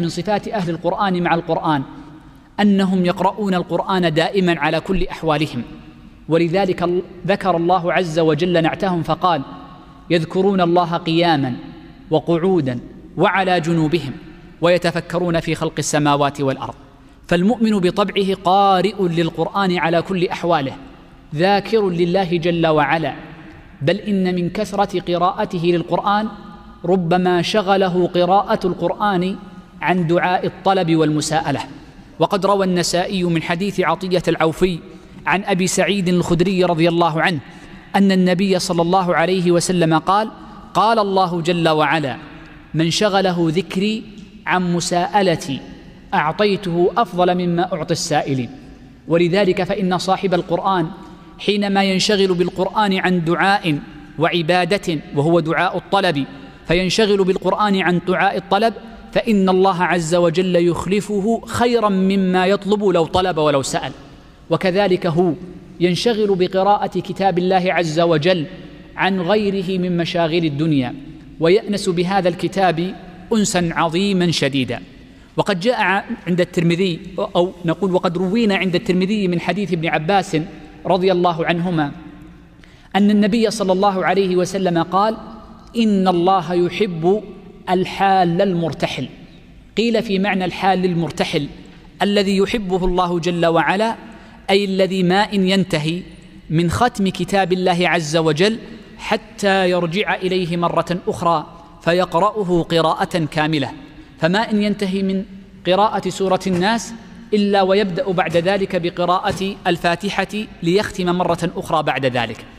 من صفات أهل القرآن مع القرآن أنهم يقرؤون القرآن دائما على كل أحوالهم ولذلك ذكر الله عز وجل نعتهم فقال يذكرون الله قياما وقعودا وعلى جنوبهم ويتفكرون في خلق السماوات والأرض فالمؤمن بطبعه قارئ للقرآن على كل أحواله ذاكر لله جل وعلا بل إن من كثرة قراءته للقرآن ربما شغله قراءة القرآن عن دعاء الطلب والمساءله وقد روى النسائي من حديث عطيه العوفي عن ابي سعيد الخدري رضي الله عنه ان النبي صلى الله عليه وسلم قال قال الله جل وعلا من شغله ذكري عن مساءلتي اعطيته افضل مما اعطي السائلين ولذلك فان صاحب القران حينما ينشغل بالقران عن دعاء وعباده وهو دعاء الطلب فينشغل بالقران عن دعاء الطلب فإن الله عز وجل يخلفه خيرا مما يطلب لو طلب ولو سأل وكذلك هو ينشغل بقراءة كتاب الله عز وجل عن غيره من مشاغل الدنيا ويأنس بهذا الكتاب أنسا عظيما شديدا وقد جاء عند الترمذي أو نقول وقد روينا عند الترمذي من حديث ابن عباس رضي الله عنهما أن النبي صلى الله عليه وسلم قال إن الله يحب الحال المرتحل قيل في معنى الحال المرتحل الذي يحبه الله جل وعلا أي الذي ما إن ينتهي من ختم كتاب الله عز وجل حتى يرجع إليه مرة أخرى فيقرأه قراءة كاملة فما إن ينتهي من قراءة سورة الناس إلا ويبدأ بعد ذلك بقراءة الفاتحة ليختم مرة أخرى بعد ذلك